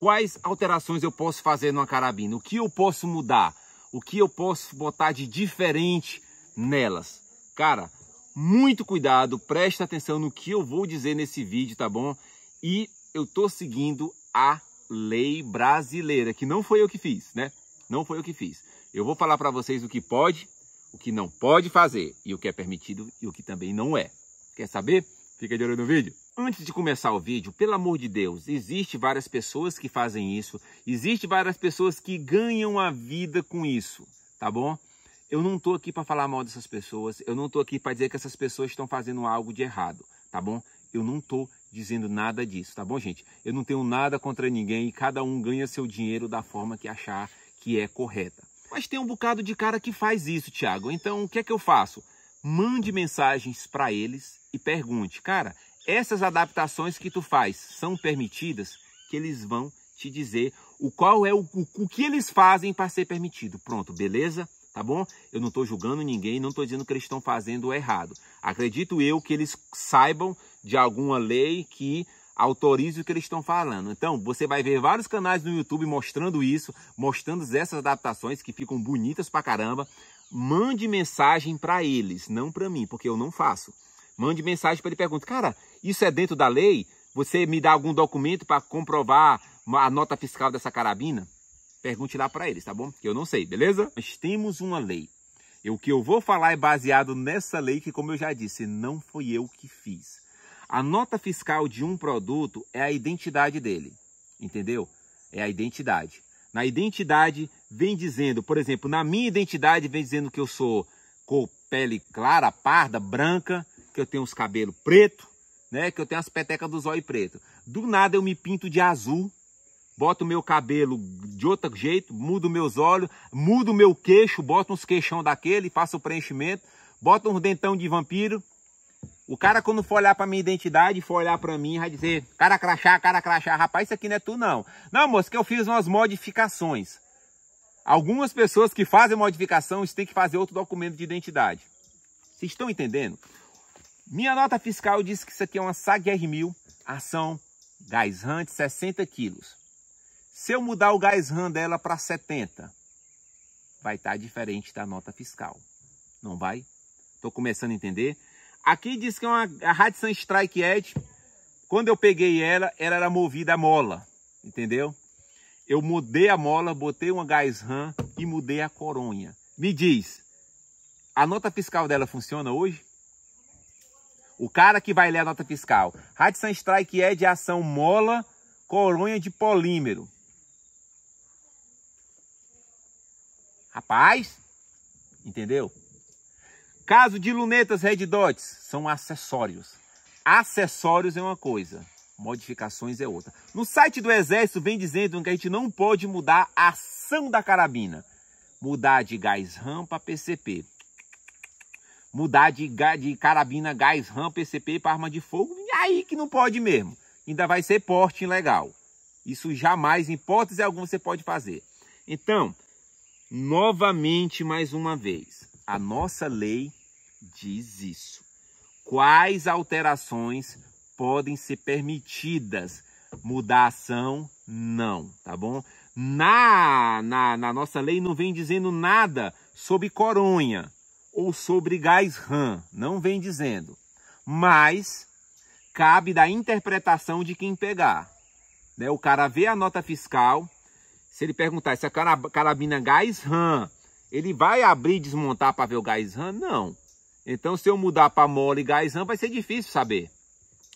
Quais alterações eu posso fazer numa carabina? O que eu posso mudar? O que eu posso botar de diferente nelas? Cara, muito cuidado, presta atenção no que eu vou dizer nesse vídeo, tá bom? E eu tô seguindo a lei brasileira, que não foi eu que fiz, né? Não foi eu que fiz. Eu vou falar para vocês o que pode, o que não pode fazer e o que é permitido e o que também não é. Quer saber? Fica de olho no vídeo. Antes de começar o vídeo, pelo amor de Deus, existe várias pessoas que fazem isso, existe várias pessoas que ganham a vida com isso, tá bom? Eu não tô aqui para falar mal dessas pessoas, eu não tô aqui para dizer que essas pessoas estão fazendo algo de errado, tá bom? Eu não tô dizendo nada disso, tá bom, gente? Eu não tenho nada contra ninguém e cada um ganha seu dinheiro da forma que achar que é correta. Mas tem um bocado de cara que faz isso, Thiago. Então, o que é que eu faço? Mande mensagens para eles e pergunte, cara, essas adaptações que tu faz são permitidas, que eles vão te dizer o qual é o, o, o que eles fazem para ser permitido. Pronto, beleza? Tá bom? Eu não estou julgando ninguém, não estou dizendo que eles estão fazendo errado. Acredito eu que eles saibam de alguma lei que autorize o que eles estão falando. Então, você vai ver vários canais no YouTube mostrando isso, mostrando essas adaptações que ficam bonitas pra caramba. Mande mensagem para eles, não para mim, porque eu não faço. Mande mensagem para ele e pergunte: cara, isso é dentro da lei? Você me dá algum documento para comprovar a nota fiscal dessa carabina? Pergunte lá para eles, tá bom? Que eu não sei, beleza? Nós temos uma lei. E o que eu vou falar é baseado nessa lei que, como eu já disse, não foi eu que fiz. A nota fiscal de um produto é a identidade dele, entendeu? É a identidade. Na identidade vem dizendo, por exemplo, na minha identidade vem dizendo que eu sou cor, pele clara, parda, branca, que eu tenho os cabelos preto, né? Que eu tenho as petecas do zóio preto. Do nada eu me pinto de azul, boto meu cabelo de outro jeito, mudo meus olhos, mudo meu queixo, boto uns queixão daquele, faço o preenchimento, boto uns dentão de vampiro. O cara quando for olhar para minha identidade, for olhar para mim, vai dizer, cara crachá, cara crachá, rapaz, isso aqui não é tu não. Não, moço, que eu fiz umas modificações. Algumas pessoas que fazem modificação, têm que fazer outro documento de identidade. Vocês estão entendendo? Minha nota fiscal diz que isso aqui é uma SAG R1000, ação gás RAM de 60 quilos. Se eu mudar o gás RAM dela para 70, vai estar tá diferente da nota fiscal. Não vai? Estou começando a entender. Aqui diz que é uma a Radisson Strike Edge. Quando eu peguei ela, ela era movida a mola, entendeu? Eu mudei a mola, botei uma gás RAM e mudei a coronha. Me diz, a nota fiscal dela funciona hoje? o cara que vai ler a nota fiscal. Hudson Strike é de ação mola, coronha de polímero. Rapaz, entendeu? Caso de lunetas red dots, são acessórios. Acessórios é uma coisa, modificações é outra. No site do Exército vem dizendo que a gente não pode mudar a ação da carabina. Mudar de gás rampa para PCP mudar de, de carabina gás RAM PCP para arma de fogo, e aí que não pode mesmo. Ainda vai ser porte ilegal. Isso jamais, em hipótese alguma, você pode fazer. Então, novamente, mais uma vez, a nossa lei diz isso. Quais alterações podem ser permitidas? Mudar a ação? Não, tá bom? Na, na, na nossa lei não vem dizendo nada sobre coronha ou sobre gás RAM, não vem dizendo. Mas cabe da interpretação de quem pegar. Né? O cara vê a nota fiscal, se ele perguntar se a carabina gás RAM, ele vai abrir e desmontar para ver o gás RAM? Não. Então, se eu mudar para mole gás RAM, vai ser difícil saber.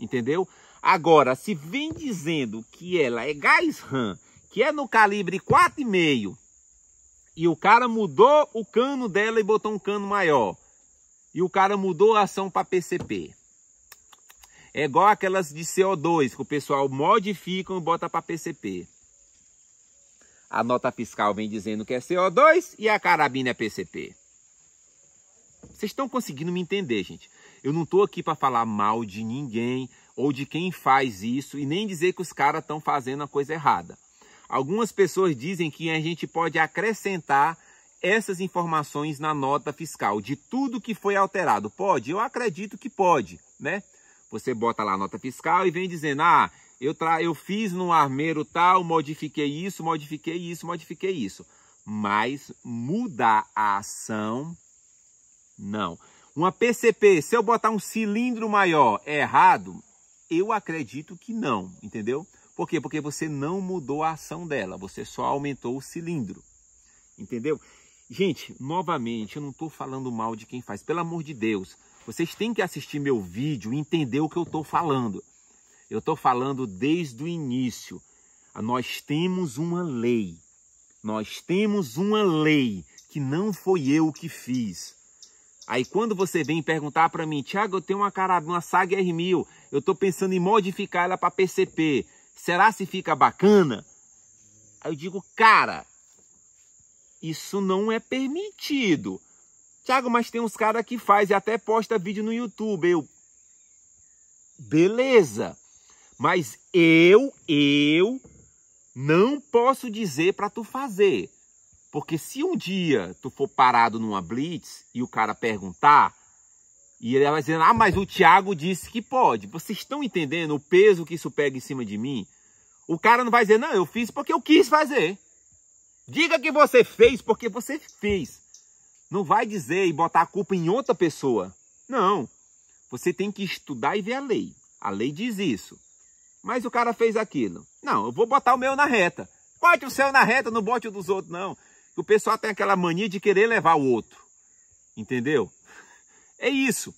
Entendeu? Agora, se vem dizendo que ela é gás RAM, que é no calibre 4,5 e o cara mudou o cano dela e botou um cano maior. E o cara mudou a ação para PCP. É igual aquelas de CO2 que o pessoal modifica e bota para PCP. A nota fiscal vem dizendo que é CO2 e a carabina é PCP. Vocês estão conseguindo me entender, gente? Eu não estou aqui para falar mal de ninguém ou de quem faz isso e nem dizer que os caras estão fazendo a coisa errada. Algumas pessoas dizem que a gente pode acrescentar essas informações na nota fiscal de tudo que foi alterado. Pode? Eu acredito que pode, né? Você bota lá a nota fiscal e vem dizendo: "Ah, eu tra eu fiz no armeiro tal, modifiquei isso, modifiquei isso, modifiquei isso". Mas mudar a ação não. Uma PCP, se eu botar um cilindro maior, é errado? Eu acredito que não, entendeu? Por quê? Porque você não mudou a ação dela, você só aumentou o cilindro. Entendeu? Gente, novamente, eu não estou falando mal de quem faz. Pelo amor de Deus, vocês têm que assistir meu vídeo e entender o que eu estou falando. Eu estou falando desde o início. Nós temos uma lei. Nós temos uma lei que não foi eu que fiz. Aí quando você vem perguntar para mim, Tiago, eu tenho uma, cara, uma Saga R1000, eu estou pensando em modificar ela para PCP. Será se fica bacana? Aí eu digo, cara, isso não é permitido. Tiago, mas tem uns caras que faz e até posta vídeo no YouTube. Eu, beleza. Mas eu, eu não posso dizer para tu fazer. Porque se um dia tu for parado numa blitz e o cara perguntar, e ele vai dizendo, ah, mas o Thiago disse que pode. Vocês estão entendendo o peso que isso pega em cima de mim? O cara não vai dizer, não, eu fiz porque eu quis fazer. Diga que você fez porque você fez. Não vai dizer e botar a culpa em outra pessoa. Não. Você tem que estudar e ver a lei. A lei diz isso. Mas o cara fez aquilo. Não, eu vou botar o meu na reta. Bote o seu na reta, não bote o dos outros, não. O pessoal tem aquela mania de querer levar o outro. Entendeu? É isso.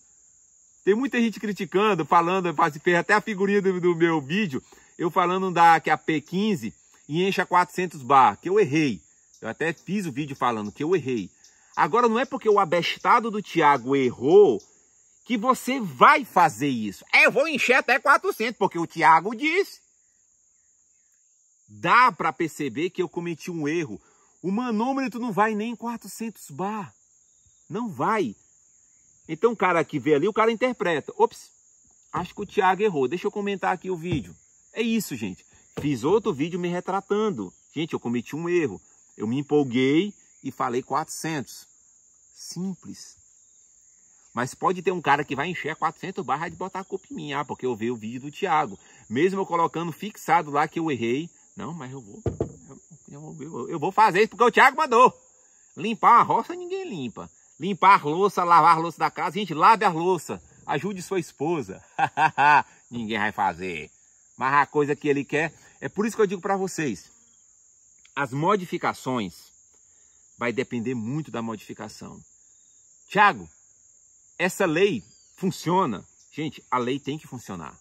Tem muita gente criticando, falando, fez até a figurinha do, do, meu vídeo, eu falando da que a P15 e enche a 400 bar, que eu errei. Eu até fiz o vídeo falando que eu errei. Agora não é porque o abestado do Tiago errou que você vai fazer isso. É, eu vou encher até 400, porque o Tiago disse. Dá para perceber que eu cometi um erro. O manômetro não vai nem 400 bar. Não vai. Então o cara que vê ali, o cara interpreta. Ops, acho que o Thiago errou. Deixa eu comentar aqui o vídeo. É isso, gente. Fiz outro vídeo me retratando. Gente, eu cometi um erro. Eu me empolguei e falei 400. Simples. Mas pode ter um cara que vai encher 400 barras de botar a culpa em mim. Ah, porque eu vi o vídeo do Thiago. Mesmo eu colocando fixado lá que eu errei. Não, mas eu vou. Eu, eu, eu, eu vou fazer isso porque o Thiago mandou. Limpar a roça ninguém limpa limpar a louça, lavar a louça da casa. Gente, lave a louça, ajude sua esposa. Ninguém vai fazer. Mas a coisa que ele quer, é por isso que eu digo para vocês, as modificações vai depender muito da modificação. Tiago, essa lei funciona? Gente, a lei tem que funcionar.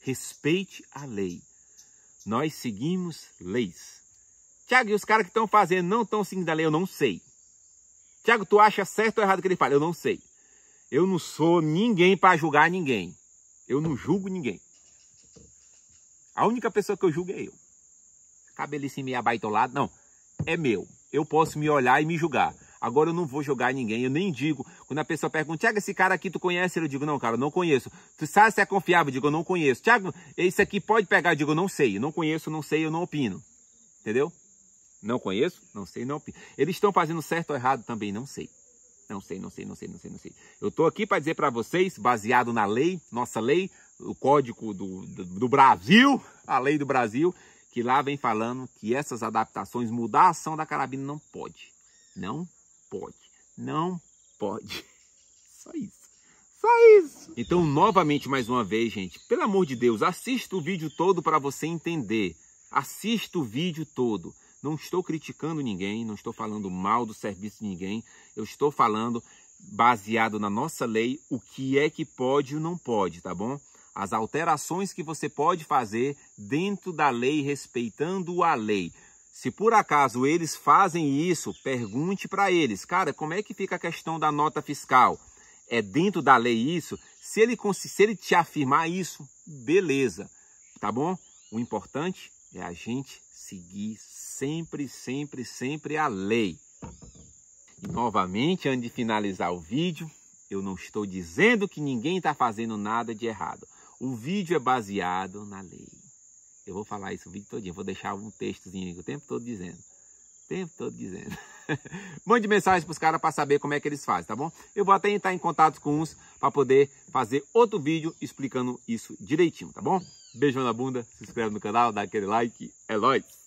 Respeite a lei. Nós seguimos leis. Tiago, e os caras que estão fazendo não estão seguindo a lei? Eu não sei. Tiago, tu acha certo ou errado o que ele fala? Eu não sei. Eu não sou ninguém para julgar ninguém. Eu não julgo ninguém. A única pessoa que eu julgo é eu. assim meio abaitolado, não. É meu. Eu posso me olhar e me julgar. Agora eu não vou julgar ninguém, eu nem digo. Quando a pessoa pergunta, Tiago, esse cara aqui tu conhece? Eu digo, não, cara, não conheço. Tu sabe se é confiável? Eu digo, eu não conheço. Tiago, esse aqui pode pegar? Eu digo, não sei. Eu não conheço, não sei, eu não opino. Entendeu? Não conheço, não sei, não. Eles estão fazendo certo ou errado também, não sei. Não sei, não sei, não sei, não sei, não sei. Eu estou aqui para dizer para vocês, baseado na lei, nossa lei, o código do, do, do, Brasil, a lei do Brasil, que lá vem falando que essas adaptações, mudar a ação da carabina não pode. Não pode. Não pode. Só isso. Só isso. Então, novamente, mais uma vez, gente, pelo amor de Deus, assista o vídeo todo para você entender. Assista o vídeo todo. Não estou criticando ninguém, não estou falando mal do serviço de ninguém, eu estou falando baseado na nossa lei o que é que pode ou não pode, tá bom? As alterações que você pode fazer dentro da lei, respeitando a lei. Se por acaso eles fazem isso, pergunte para eles, cara, como é que fica a questão da nota fiscal? É dentro da lei isso? Se ele, se ele te afirmar isso, beleza, tá bom? O importante é a gente seguir sempre, sempre, sempre a lei. E novamente, antes de finalizar o vídeo, eu não estou dizendo que ninguém está fazendo nada de errado. O vídeo é baseado na lei. Eu vou falar isso o vídeo todinho, vou deixar um textozinho o tempo todo dizendo. O tempo todo dizendo. Mande mensagem para os caras para saber como é que eles fazem, tá bom? Eu vou até entrar em contato com uns para poder fazer outro vídeo explicando isso direitinho, tá bom? Beijão na bunda, se inscreve no canal, dá aquele like. É nóis!